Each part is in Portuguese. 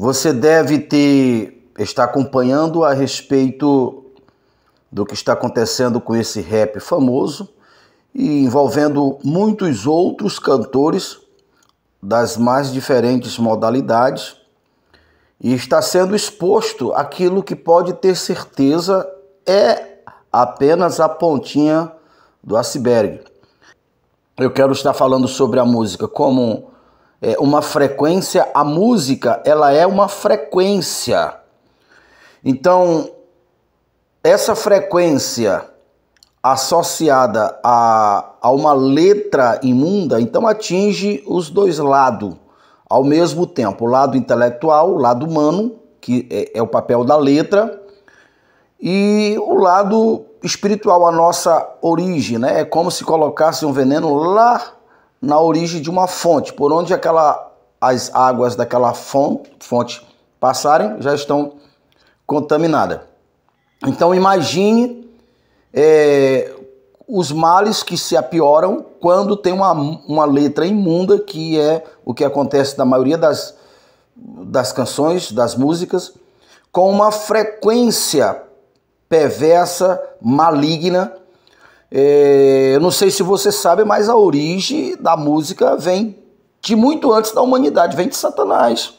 Você deve ter estar acompanhando a respeito do que está acontecendo com esse rap famoso e envolvendo muitos outros cantores das mais diferentes modalidades e está sendo exposto aquilo que pode ter certeza é apenas a pontinha do iceberg. Eu quero estar falando sobre a música como é, uma frequência, a música ela é uma frequência. Então, essa frequência associada a, a uma letra imunda, então atinge os dois lados ao mesmo tempo, o lado intelectual, o lado humano, que é, é o papel da letra, e o lado espiritual, a nossa origem, né? É como se colocasse um veneno lá na origem de uma fonte, por onde aquela, as águas daquela fonte, fonte passarem já estão contaminadas. Então imagine é, os males que se apioram quando tem uma, uma letra imunda, que é o que acontece na maioria das, das canções, das músicas, com uma frequência perversa, maligna, é, eu não sei se você sabe, mas a origem da música vem de muito antes da humanidade, vem de Satanás.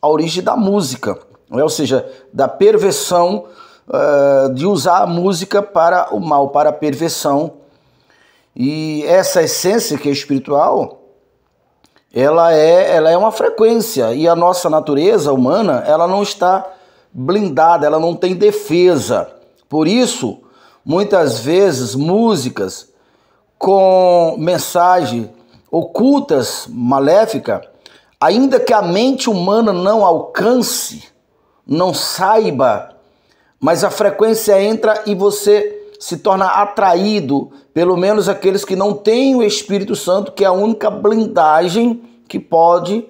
A origem da música, é? ou seja, da perversão uh, de usar a música para o mal, para a perversão. E essa essência que é espiritual, ela é, ela é uma frequência e a nossa natureza humana, ela não está blindada, ela não tem defesa. Por isso, muitas vezes músicas com mensagem ocultas, maléfica, ainda que a mente humana não alcance, não saiba, mas a frequência entra e você se torna atraído, pelo menos aqueles que não têm o Espírito Santo, que é a única blindagem que pode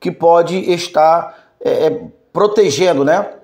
que pode estar é, protegendo, né?